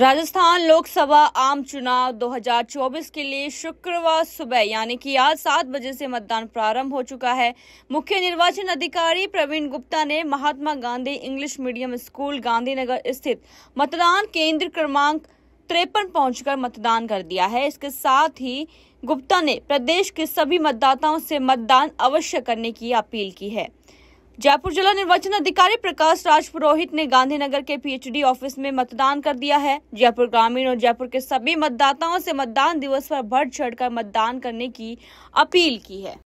राजस्थान लोकसभा आम चुनाव 2024 के लिए शुक्रवार सुबह यानी कि आज सात बजे से मतदान प्रारंभ हो चुका है मुख्य निर्वाचन अधिकारी प्रवीण गुप्ता ने Mahatma Gandhi English medium school Gandhinagar स्थित मतदान केंद्र क्रमांक त्रेपन पहुंचकर मतदान कर दिया है इसके साथ ही गुप्ता ने प्रदेश के सभी मतदाताओं से मतदान अवश्य करने की अपील की है जयपुर जिला निर्वाचन अधिकारी प्रकाश राज पुरोहित ने गांधीनगर के पीएचडी ऑफिस में मतदान कर दिया है जयपुर ग्रामीण और जयपुर के सभी मतदाताओं से मतदान दिवस पर बढ़ चढ़कर मतदान करने की अपील की है